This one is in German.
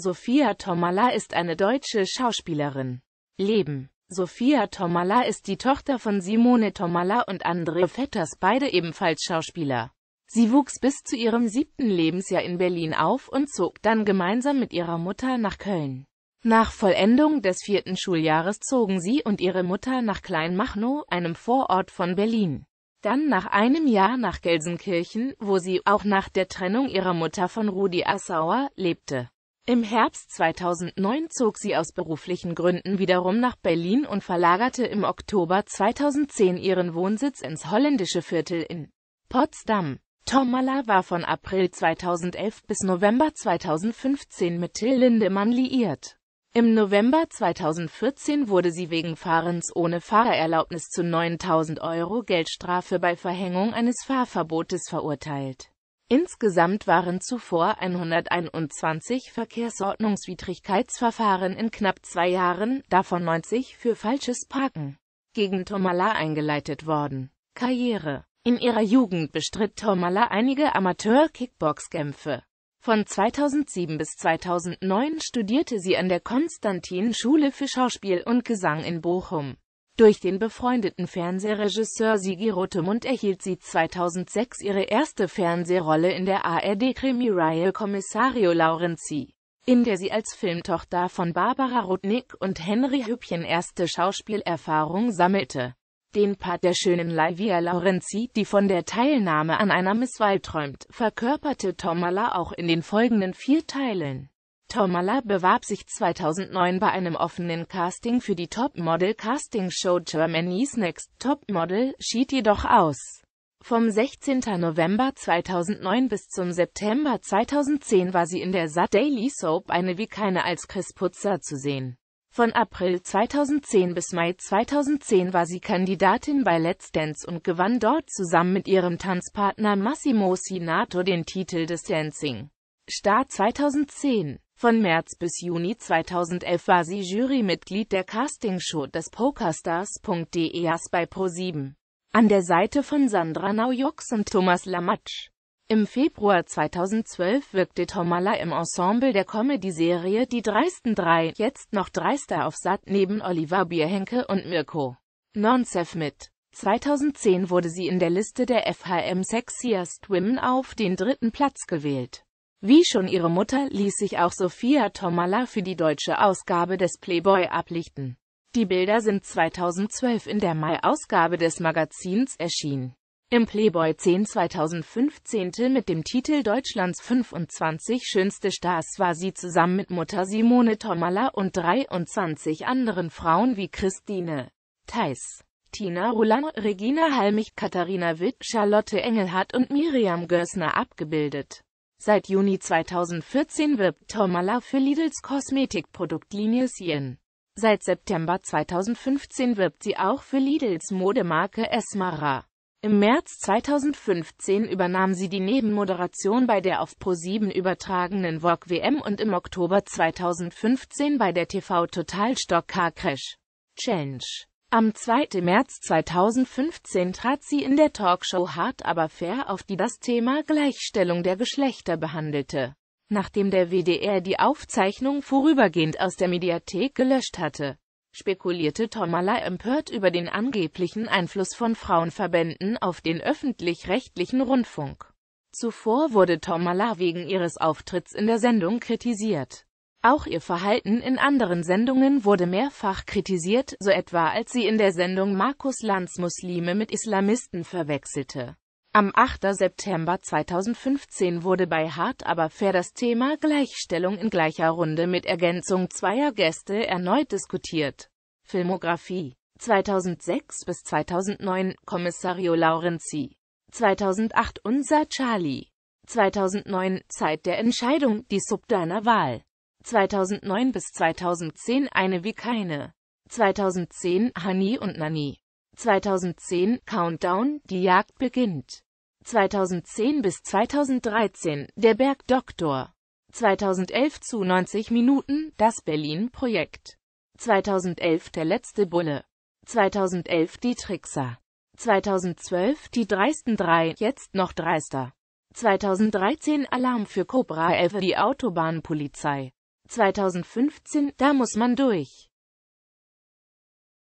Sophia Tomala ist eine deutsche Schauspielerin. Leben Sophia Tomala ist die Tochter von Simone Tomala und André Vetters, beide ebenfalls Schauspieler. Sie wuchs bis zu ihrem siebten Lebensjahr in Berlin auf und zog dann gemeinsam mit ihrer Mutter nach Köln. Nach Vollendung des vierten Schuljahres zogen sie und ihre Mutter nach Kleinmachnow, einem Vorort von Berlin. Dann nach einem Jahr nach Gelsenkirchen, wo sie, auch nach der Trennung ihrer Mutter von Rudi Assauer, lebte. Im Herbst 2009 zog sie aus beruflichen Gründen wiederum nach Berlin und verlagerte im Oktober 2010 ihren Wohnsitz ins holländische Viertel in Potsdam. Tomala war von April 2011 bis November 2015 mit Till Lindemann liiert. Im November 2014 wurde sie wegen Fahrens ohne Fahrerlaubnis zu 9.000 Euro Geldstrafe bei Verhängung eines Fahrverbotes verurteilt. Insgesamt waren zuvor 121 Verkehrsordnungswidrigkeitsverfahren in knapp zwei Jahren, davon 90 für falsches Parken, gegen Tomala eingeleitet worden. Karriere In ihrer Jugend bestritt Tomala einige Amateur-Kickboxkämpfe. Von 2007 bis 2009 studierte sie an der Konstantin-Schule für Schauspiel und Gesang in Bochum. Durch den befreundeten Fernsehregisseur Sigi Rotemund erhielt sie 2006 ihre erste Fernsehrolle in der ARD-Krimireihe Kommissario Laurenzi, in der sie als Filmtochter von Barbara Rudnick und Henry Hübchen erste Schauspielerfahrung sammelte. Den Part der schönen Livia Laurenzi, die von der Teilnahme an einer Misswahl träumt, verkörperte Tomala auch in den folgenden vier Teilen. Tomala bewarb sich 2009 bei einem offenen Casting für die Topmodel-Casting-Show Germany's Next Topmodel, schied jedoch aus. Vom 16. November 2009 bis zum September 2010 war sie in der Sat Daily Soap eine wie keine als Chris Putzer zu sehen. Von April 2010 bis Mai 2010 war sie Kandidatin bei Let's Dance und gewann dort zusammen mit ihrem Tanzpartner Massimo Sinato den Titel des Dancing Star 2010. Von März bis Juni 2011 war sie Jurymitglied der Castingshow des Pokerstars.deas bei Pro7. an der Seite von Sandra Naujoks und Thomas Lamatsch. Im Februar 2012 wirkte Tomala im Ensemble der Comedy-Serie Die dreisten drei, jetzt noch dreister auf Sat neben Oliver Bierhenke und Mirko Nonsef mit. 2010 wurde sie in der Liste der FHM Sexiest Women auf den dritten Platz gewählt. Wie schon ihre Mutter ließ sich auch Sophia Tomala für die deutsche Ausgabe des Playboy ablichten. Die Bilder sind 2012 in der Mai-Ausgabe des Magazins erschienen. Im Playboy 10 2015 mit dem Titel Deutschlands 25 schönste Stars war sie zusammen mit Mutter Simone Tomala und 23 anderen Frauen wie Christine Theis, Tina Ruland, Regina Halmich, Katharina Witt, Charlotte Engelhardt und Miriam Görsner abgebildet. Seit Juni 2014 wirbt Tomala für Lidls Kosmetikproduktlinie Sien. Seit September 2015 wirbt sie auch für Lidls Modemarke Esmara. Im März 2015 übernahm sie die Nebenmoderation bei der auf ProSieben übertragenen Vogue WM und im Oktober 2015 bei der TV Total Stock Car Crash Change. Am 2. März 2015 trat sie in der Talkshow Hart aber fair auf, die das Thema Gleichstellung der Geschlechter behandelte, nachdem der WDR die Aufzeichnung vorübergehend aus der Mediathek gelöscht hatte. Spekulierte Tomala empört über den angeblichen Einfluss von Frauenverbänden auf den öffentlich-rechtlichen Rundfunk. Zuvor wurde Tomala wegen ihres Auftritts in der Sendung kritisiert. Auch ihr Verhalten in anderen Sendungen wurde mehrfach kritisiert, so etwa als sie in der Sendung Markus Lanz Muslime mit Islamisten verwechselte. Am 8. September 2015 wurde bei Hart aber fair das Thema Gleichstellung in gleicher Runde mit Ergänzung zweier Gäste erneut diskutiert. Filmografie 2006 bis 2009 Kommissario Laurenzi 2008 Unser Charlie 2009 Zeit der Entscheidung, die Sub deiner Wahl 2009 bis 2010 eine wie keine. 2010 Honey und Nani. 2010 Countdown, die Jagd beginnt. 2010 bis 2013 Der Bergdoktor. 2011 zu 90 Minuten Das Berlin-Projekt. 2011 Der letzte Bulle. 2011 Die Trickser. 2012 Die dreisten drei, jetzt noch dreister. 2013 Alarm für Cobra 11 Die Autobahnpolizei. 2015, da muss man durch.